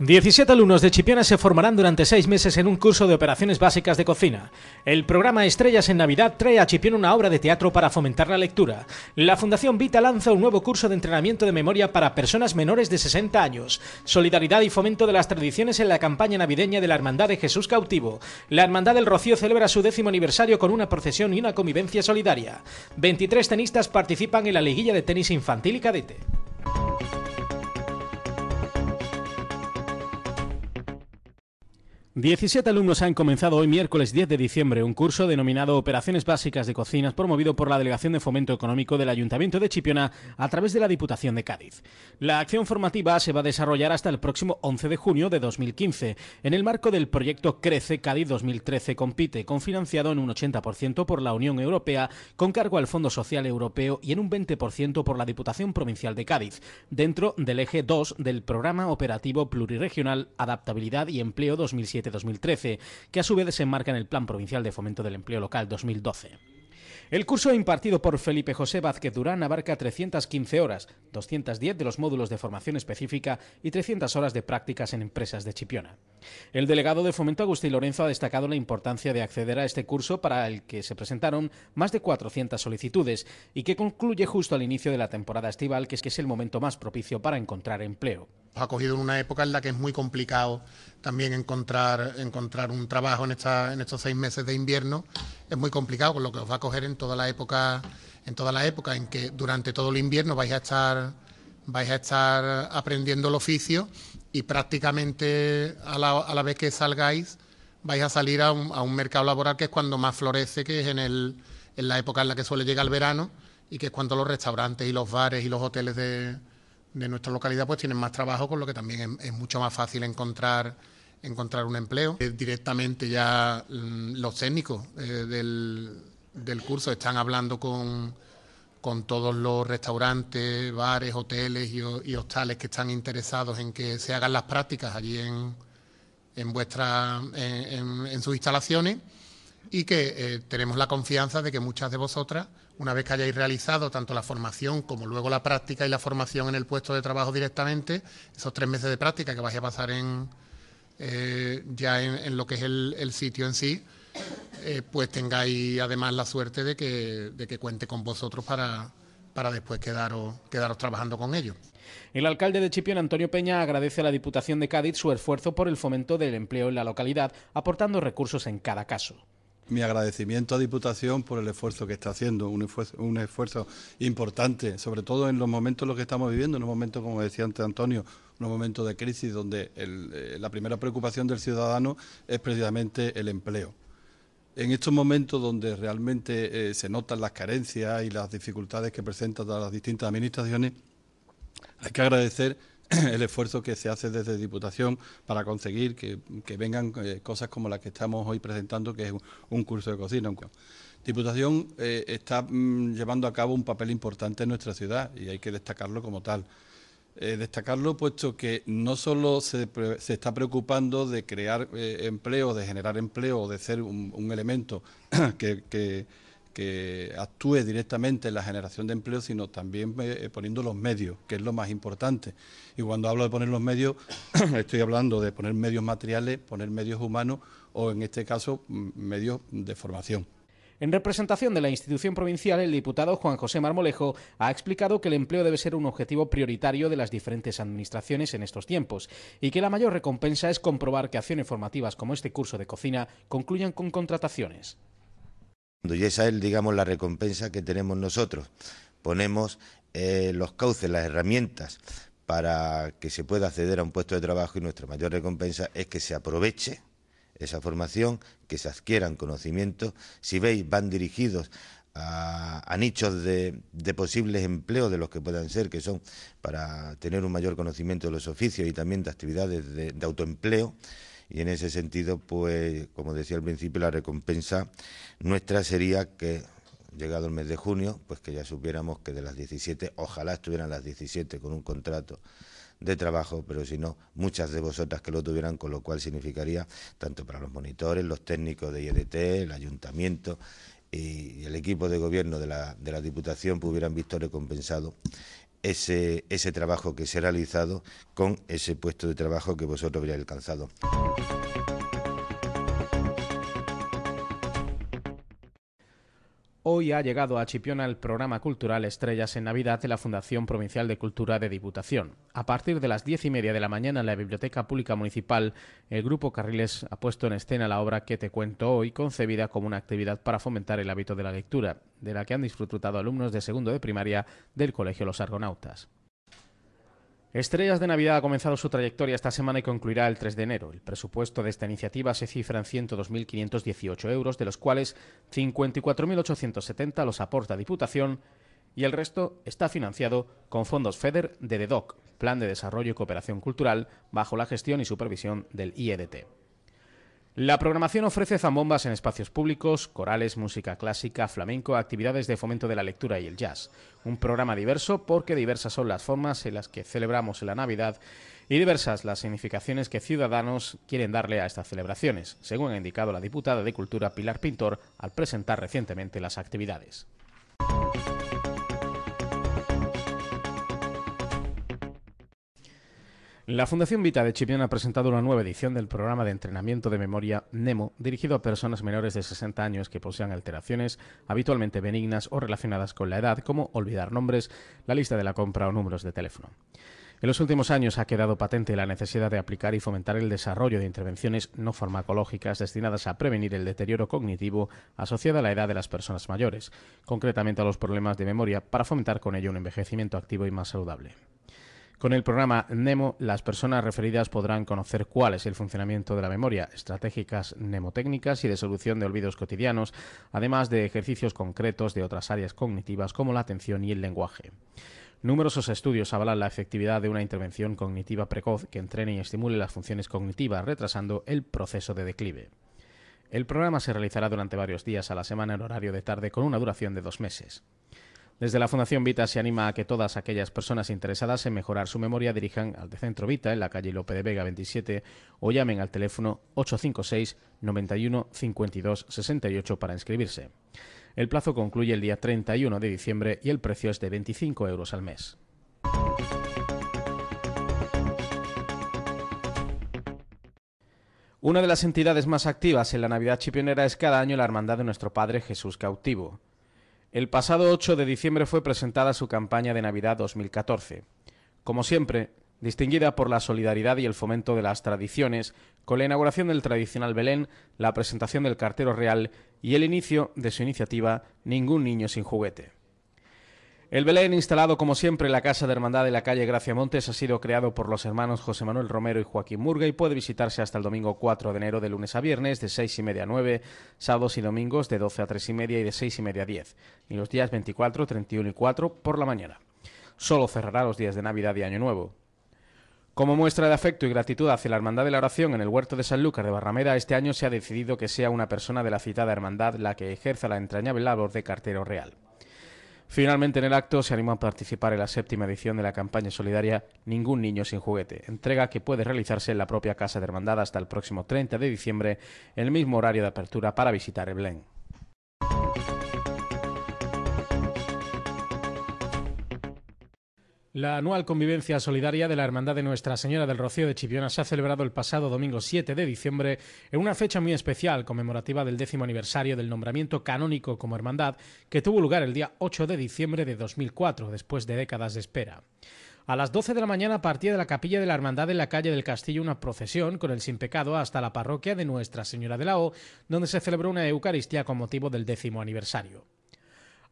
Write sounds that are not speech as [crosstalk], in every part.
17 alumnos de Chipiona se formarán durante seis meses en un curso de operaciones básicas de cocina. El programa Estrellas en Navidad trae a Chipiona una obra de teatro para fomentar la lectura. La Fundación Vita lanza un nuevo curso de entrenamiento de memoria para personas menores de 60 años. Solidaridad y fomento de las tradiciones en la campaña navideña de la Hermandad de Jesús Cautivo. La Hermandad del Rocío celebra su décimo aniversario con una procesión y una convivencia solidaria. 23 tenistas participan en la liguilla de tenis infantil y cadete. 17 alumnos han comenzado hoy miércoles 10 de diciembre un curso denominado Operaciones Básicas de Cocinas promovido por la Delegación de Fomento Económico del Ayuntamiento de Chipiona a través de la Diputación de Cádiz. La acción formativa se va a desarrollar hasta el próximo 11 de junio de 2015 en el marco del proyecto Crece Cádiz 2013 Compite, confinanciado en un 80% por la Unión Europea con cargo al Fondo Social Europeo y en un 20% por la Diputación Provincial de Cádiz, dentro del eje 2 del Programa Operativo Pluriregional Adaptabilidad y Empleo 2007. 2013 que a su vez se enmarca en el Plan Provincial de Fomento del Empleo Local 2012. El curso impartido por Felipe José Vázquez Durán abarca 315 horas, 210 de los módulos de formación específica y 300 horas de prácticas en empresas de Chipiona. El delegado de Fomento Agustín Lorenzo ha destacado la importancia de acceder a este curso para el que se presentaron más de 400 solicitudes y que concluye justo al inicio de la temporada estival, que es que es el momento más propicio para encontrar empleo. Ha cogido en una época en la que es muy complicado también encontrar, encontrar un trabajo en, estos seis meses de invierno. Es muy complicado, con lo que os va a coger en toda la época, en en que durante todo el invierno vais a vais a estar aprendiendo el oficio y prácticamente a la, vez que salgáis vais a salir a un, a un, mercado laboral que es cuando más florece, que es en, el, en la época en la que suele llegar el verano y que es cuando los restaurantes y los bares y los hoteles de, nuestra localidad pues tienen más trabajo, con lo que también es, mucho más fácil encontrar encontrar un empleo. Eh, directamente ya mm, los técnicos eh, del curso están hablando con, con todos los restaurantes, bares, hoteles y, hostales que están interesados en que se hagan las prácticas allí en, en, sus instalaciones y que eh, tenemos la confianza de que muchas de vosotras, una vez que hayáis realizado tanto la formación como luego la práctica y la formación en el puesto de trabajo directamente, esos tres meses de práctica que vais a pasar en, eh, ya en, lo que es el sitio en sí, eh, pues tengáis además la suerte de que, de que cuente con vosotros para, para después quedaros, quedaros trabajando con ellos. El alcalde de Chipión, Antonio Peña, agradece a la Diputación de Cádiz su esfuerzo por el fomento del empleo en la localidad, aportando recursos en cada caso. Mi agradecimiento a Diputación por el esfuerzo que está haciendo, un esfuerzo, importante, sobre todo en los momentos en los que estamos viviendo, en un momento, como decía antes Antonio, un momento de crisis donde eh, la primera preocupación del ciudadano es precisamente el empleo en estos momentos donde realmente eh, se notan las carencias y las dificultades que presentan las distintas administraciones, hay que agradecer [clears throat] el esfuerzo que se hace desde Diputación para conseguir que, vengan eh, cosas como las que estamos hoy presentando, que es un, curso de cocina. Diputación eh, está mm, llevando a cabo un papel importante en nuestra ciudad y hay que destacarlo como tal. Eh, destacarlo puesto que no solo se, está preocupando de crear eh, empleo, de generar empleo, de ser un, elemento [clears throat] que, que, actúe directamente en la generación de empleo, sino también eh, poniendo los medios, que es lo más importante. Y cuando hablo de poner los medios, [clears throat] estoy hablando de poner medios materiales, poner medios humanos o en este caso mm, medios de formación. En representación de la institución provincial, el diputado Juan José Marmolejo ha explicado que el empleo debe ser un objetivo prioritario de las diferentes administraciones en estos tiempos y que la mayor recompensa es comprobar que acciones formativas como este curso de cocina concluyan con contrataciones. Y esa es, digamos, la recompensa que tenemos nosotros. Ponemos eh, los cauces, las herramientas para que se pueda acceder a un puesto de trabajo y nuestra mayor recompensa es que se aproveche esa formación, que se adquieran conocimientos. Si veis, van dirigidos a, nichos de, posibles empleos de los que puedan ser, que son para tener un mayor conocimiento de los oficios y también de actividades de, de autoempleo. Y en ese sentido, pues, como decía al principio, la recompensa nuestra sería que llegado el mes de junio, pues que ya supiéramos que de las 17, ojalá estuvieran las 17 con un contrato de trabajo, pero si no, muchas de vosotras que lo tuvieran, con lo cual significaría tanto para los monitores, los técnicos de IEDT, el ayuntamiento y el equipo de gobierno de la, Diputación pues hubieran visto recompensado ese, ese trabajo que se ha realizado con ese puesto de trabajo que vosotros habríais alcanzado. Hoy ha llegado a Chipiona el programa cultural Estrellas en Navidad de la Fundación Provincial de Cultura de Diputación. A partir de las diez y media de la mañana en la Biblioteca Pública Municipal, el Grupo Carriles ha puesto en escena la obra que te cuento hoy, concebida como una actividad para fomentar el hábito de la lectura, de la que han disfrutado alumnos de segundo de primaria del Colegio Los Argonautas. Estrellas de Navidad ha comenzado su trayectoria esta semana y concluirá el 3 de enero. El presupuesto de esta iniciativa se cifra en 102.518 euros, de los cuales 54.870 los aporta Diputación y el resto está financiado con fondos FEDER de DEDOC, Plan de Desarrollo y Cooperación Cultural, bajo la gestión y supervisión del IEDT. La programación ofrece zambombas en espacios públicos, corales, música clásica, flamenco, actividades de fomento de la lectura y el jazz. Un programa diverso porque diversas son las formas en las que celebramos la Navidad y diversas las significaciones que ciudadanos quieren darle a estas celebraciones, según ha indicado la diputada de Cultura Pilar Pintor al presentar recientemente las actividades. La Fundación Vita de Chipión ha presentado una nueva edición del programa de entrenamiento de memoria NEMO, dirigido a personas menores de 60 años que posean alteraciones habitualmente benignas o relacionadas con la edad, como olvidar nombres, la lista de la compra o números de teléfono. En los últimos años ha quedado patente la necesidad de aplicar y fomentar el desarrollo de intervenciones no farmacológicas destinadas a prevenir el deterioro cognitivo asociado a la edad de las personas mayores, concretamente a los problemas de memoria, para fomentar con ello un envejecimiento activo y más saludable. Con el programa NEMO, las personas referidas podrán conocer cuál es el funcionamiento de la memoria, estratégicas mnemotécnicas y de solución de olvidos cotidianos, además de ejercicios concretos de otras áreas cognitivas como la atención y el lenguaje. Numerosos estudios avalan la efectividad de una intervención cognitiva precoz que entrene y estimule las funciones cognitivas, retrasando el proceso de declive. El programa se realizará durante varios días a la semana en horario de tarde con una duración de dos meses. Desde la Fundación Vita se anima a que todas aquellas personas interesadas en mejorar su memoria dirijan al de Centro Vita en la calle Lope de Vega 27 o llamen al teléfono 856 91 52 68 para inscribirse. El plazo concluye el día 31 de diciembre y el precio es de 25 euros al mes. Una de las entidades más activas en la Navidad Chipionera es cada año la Hermandad de Nuestro Padre Jesús Cautivo. El pasado 8 de diciembre fue presentada su campaña de Navidad 2014. Como siempre, distinguida por la solidaridad y el fomento de las tradiciones, con la inauguración del tradicional Belén, la presentación del cartero real y el inicio de su iniciativa Ningún niño sin juguete. El Belén, instalado como siempre en la Casa de Hermandad de la calle Gracia Montes, ha sido creado por los hermanos José Manuel Romero y Joaquín Murga y puede visitarse hasta el domingo 4 de enero de lunes a viernes de 6 y media a 9, sábados y domingos de 12 a 3 y media y de 6 y media a 10, y los días 24, 31 y 4 por la mañana. Solo cerrará los días de Navidad y Año Nuevo. Como muestra de afecto y gratitud hacia la Hermandad de la Oración en el Huerto de San Sanlúcar de Barrameda, este año se ha decidido que sea una persona de la citada hermandad la que ejerza la entrañable labor de cartero real. Finalmente, en el acto se animó a participar en la séptima edición de la campaña solidaria Ningún Niño sin Juguete, entrega que puede realizarse en la propia Casa de Hermandad hasta el próximo 30 de diciembre, el mismo horario de apertura para visitar el La anual convivencia solidaria de la Hermandad de Nuestra Señora del Rocío de Chipiona se ha celebrado el pasado domingo 7 de diciembre en una fecha muy especial conmemorativa del décimo aniversario del nombramiento canónico como hermandad que tuvo lugar el día 8 de diciembre de 2004 después de décadas de espera. A las 12 de la mañana partía de la capilla de la Hermandad en la calle del Castillo una procesión con el sin pecado hasta la parroquia de Nuestra Señora de la O, donde se celebró una Eucaristía con motivo del décimo aniversario.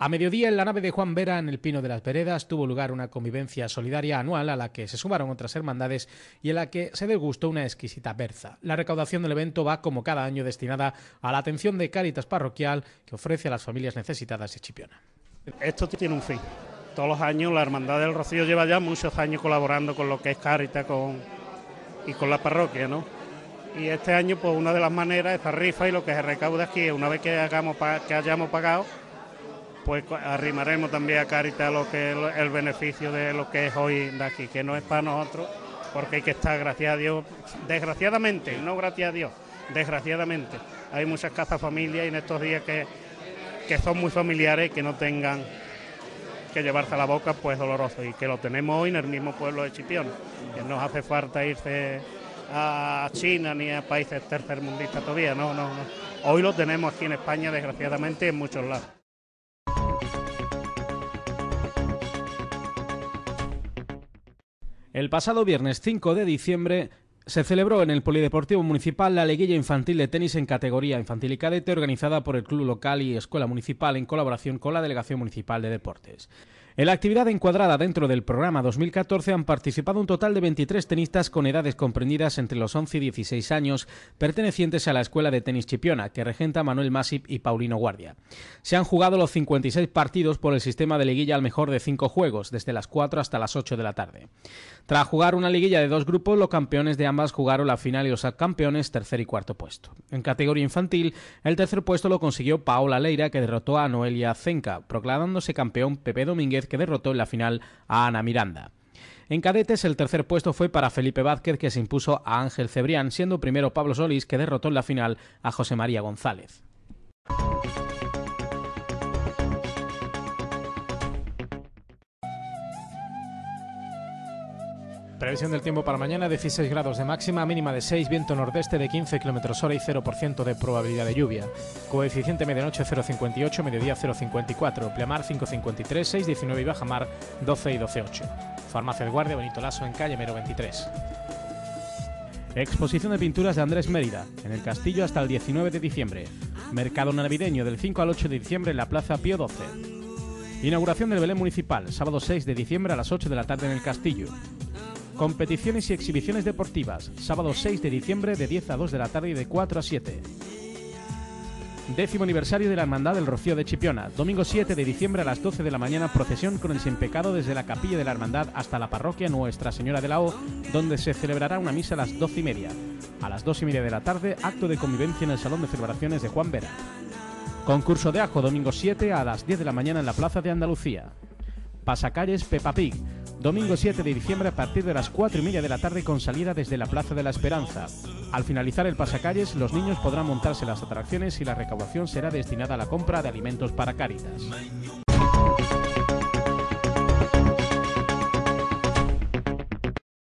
A mediodía, en la nave de Juan Vera, en el Pino de las Veredas, tuvo lugar una convivencia solidaria anual a la que se sumaron otras hermandades y en la que se degustó una exquisita berza. La recaudación del evento va, como cada año, destinada a la atención de Cáritas Parroquial que ofrece a las familias necesitadas de Chipiona. Esto tiene un fin. Todos los años la Hermandad del Rocío lleva ya muchos años colaborando con lo que es Cáritas con... y con la parroquia, ¿no? Y este año, pues una de las maneras es la rifa y lo que se recauda aquí, una vez que, hagamos, que hayamos pagado, pues arrimaremos también a Carita que el, beneficio de lo que es hoy de aquí, que no es para nosotros, porque hay que estar, gracias a Dios, desgraciadamente, no gracias a Dios, desgraciadamente. Hay muchas casas familias y en estos días que, que son muy familiares y que no tengan que llevarse a la boca, pues doloroso. Y que lo tenemos hoy en el mismo pueblo de Chipión. Que no hace falta irse a China ni a países tercermundistas todavía, no, no, no. Hoy lo tenemos aquí en España, desgraciadamente, en muchos lados. El pasado viernes 5 de diciembre se celebró en el Polideportivo Municipal la Leguilla infantil de tenis en categoría infantil y cadete organizada por el club local y escuela municipal en colaboración con la Delegación Municipal de Deportes. En la actividad encuadrada dentro del programa 2014 han participado un total de 23 tenistas con edades comprendidas entre los 11 y 16 años, pertenecientes a la Escuela de Tenis Chipiona, que regenta Manuel Masip y Paulino Guardia. Se han jugado los 56 partidos por el sistema de liguilla al mejor de 5 juegos, desde las 4 hasta las 8 de la tarde. Tras jugar una liguilla de dos grupos, los campeones de ambas jugaron la final y los campeones tercer y cuarto puesto. En categoría infantil, el tercer puesto lo consiguió Paola Leira, que derrotó a Noelia Cenca, proclamándose campeón Pepe Domínguez que derrotó en la final a Ana Miranda. En cadetes el tercer puesto fue para Felipe Vázquez que se impuso a Ángel Cebrián, siendo primero Pablo Solís que derrotó en la final a José María González. Previsión del tiempo para mañana, 16 grados de máxima, mínima de 6, viento nordeste de 15 km hora y 0% de probabilidad de lluvia. Coeficiente medianoche 0,58, mediodía 0,54, pleamar 5,53, 6,19 y bajamar 12 y 12,8. Farmacia del Guardia, Benito Lazo en calle Mero 23. Exposición de pinturas de Andrés Mérida, en el Castillo hasta el 19 de diciembre. Mercado navideño del 5 al 8 de diciembre en la Plaza Pío XII. Inauguración del Belén Municipal, sábado 6 de diciembre a las 8 de la tarde en el Castillo. Competiciones y exhibiciones deportivas, sábado 6 de diciembre de 10 a 2 de la tarde y de 4 a 7. Décimo aniversario de la Hermandad del Rocío de Chipiona, domingo 7 de diciembre a las 12 de la mañana, procesión con el Sempecado desde la capilla de la Hermandad hasta la parroquia Nuestra Señora de la O, donde se celebrará una misa a las 12 y media. A las 2 y media de la tarde, acto de convivencia en el Salón de Celebraciones de Juan Vera. Concurso de ajo, domingo 7 a las 10 de la mañana en la Plaza de Andalucía. Pasacalles Peppa Pig domingo 7 de diciembre a partir de las 4 y media de la tarde con salida desde la Plaza de la Esperanza. Al finalizar el pasacalles, los niños podrán montarse las atracciones y la recaudación será destinada a la compra de alimentos para Cáritas.